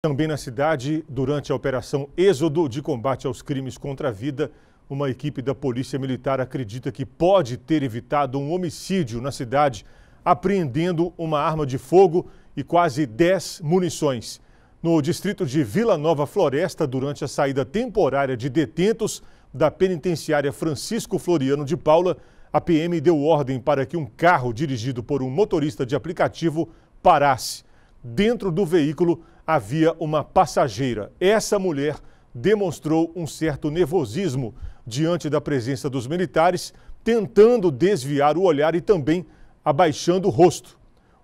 Também na cidade, durante a operação Êxodo de combate aos crimes contra a vida, uma equipe da Polícia Militar acredita que pode ter evitado um homicídio na cidade, apreendendo uma arma de fogo e quase 10 munições. No distrito de Vila Nova Floresta, durante a saída temporária de detentos da penitenciária Francisco Floriano de Paula, a PM deu ordem para que um carro dirigido por um motorista de aplicativo parasse. Dentro do veículo, havia uma passageira. Essa mulher demonstrou um certo nervosismo diante da presença dos militares, tentando desviar o olhar e também abaixando o rosto.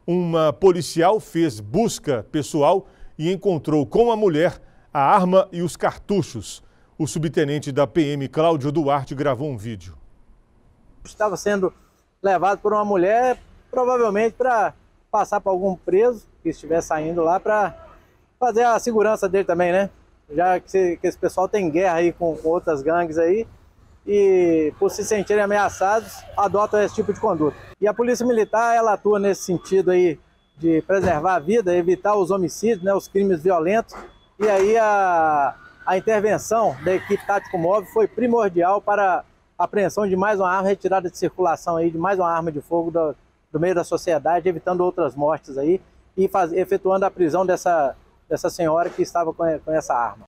Uma policial fez busca pessoal e encontrou com a mulher a arma e os cartuchos. O subtenente da PM, Cláudio Duarte, gravou um vídeo. Estava sendo levado por uma mulher, provavelmente para passar para algum preso que estivesse saindo lá para fazer a segurança dele também, né? Já que, que esse pessoal tem guerra aí com, com outras gangues aí, e por se sentirem ameaçados, adotam esse tipo de conduta. E a Polícia Militar, ela atua nesse sentido aí de preservar a vida, evitar os homicídios, né, os crimes violentos, e aí a, a intervenção da equipe tático móvel foi primordial para a apreensão de mais uma arma, retirada de circulação aí de mais uma arma de fogo do, do meio da sociedade, evitando outras mortes aí e faz, efetuando a prisão dessa dessa senhora que estava com essa arma.